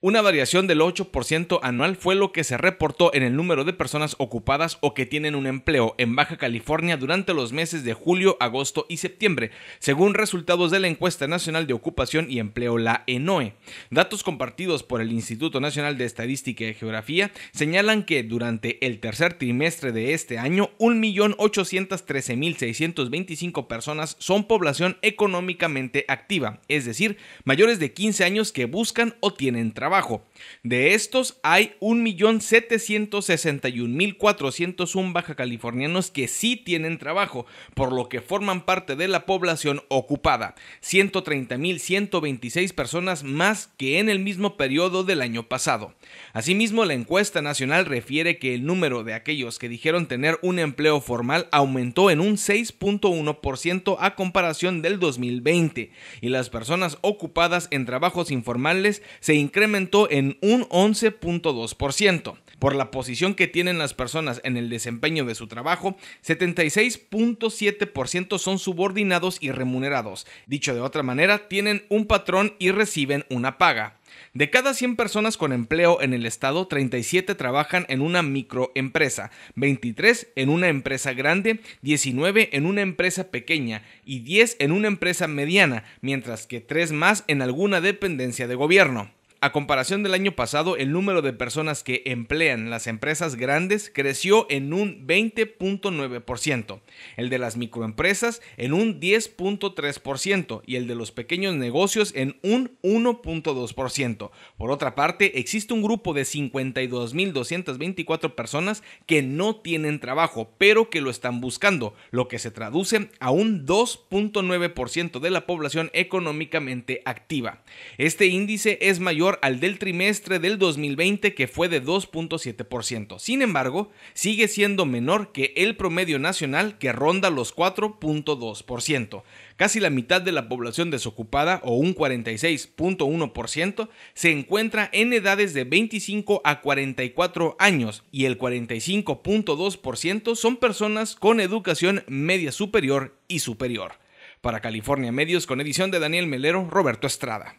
Una variación del 8% anual fue lo que se reportó en el número de personas ocupadas o que tienen un empleo en Baja California durante los meses de julio, agosto y septiembre, según resultados de la encuesta nacional de ocupación y empleo, la ENOE. E. Datos compartidos por el Instituto Nacional de Estadística y Geografía señalan que durante el tercer trimestre de este año, 1.813.625 personas son población económicamente activa, es decir, mayores de 15 años que buscan o tienen trabajo de estos, hay 1.761.401 baja californianos que sí tienen trabajo, por lo que forman parte de la población ocupada, 130.126 personas más que en el mismo periodo del año pasado. Asimismo, la encuesta nacional refiere que el número de aquellos que dijeron tener un empleo formal aumentó en un 6.1% a comparación del 2020, y las personas ocupadas en trabajos informales se incrementan en un 11.2%. Por la posición que tienen las personas en el desempeño de su trabajo, 76.7% son subordinados y remunerados. Dicho de otra manera, tienen un patrón y reciben una paga. De cada 100 personas con empleo en el estado, 37 trabajan en una microempresa, 23 en una empresa grande, 19 en una empresa pequeña y 10 en una empresa mediana, mientras que 3 más en alguna dependencia de gobierno a comparación del año pasado, el número de personas que emplean las empresas grandes creció en un 20.9%, el de las microempresas en un 10.3% y el de los pequeños negocios en un 1.2%. Por otra parte, existe un grupo de 52.224 personas que no tienen trabajo, pero que lo están buscando, lo que se traduce a un 2.9% de la población económicamente activa. Este índice es mayor al del trimestre del 2020 que fue de 2.7%. Sin embargo, sigue siendo menor que el promedio nacional que ronda los 4.2%. Casi la mitad de la población desocupada, o un 46.1%, se encuentra en edades de 25 a 44 años y el 45.2% son personas con educación media superior y superior. Para California Medios con edición de Daniel Melero, Roberto Estrada.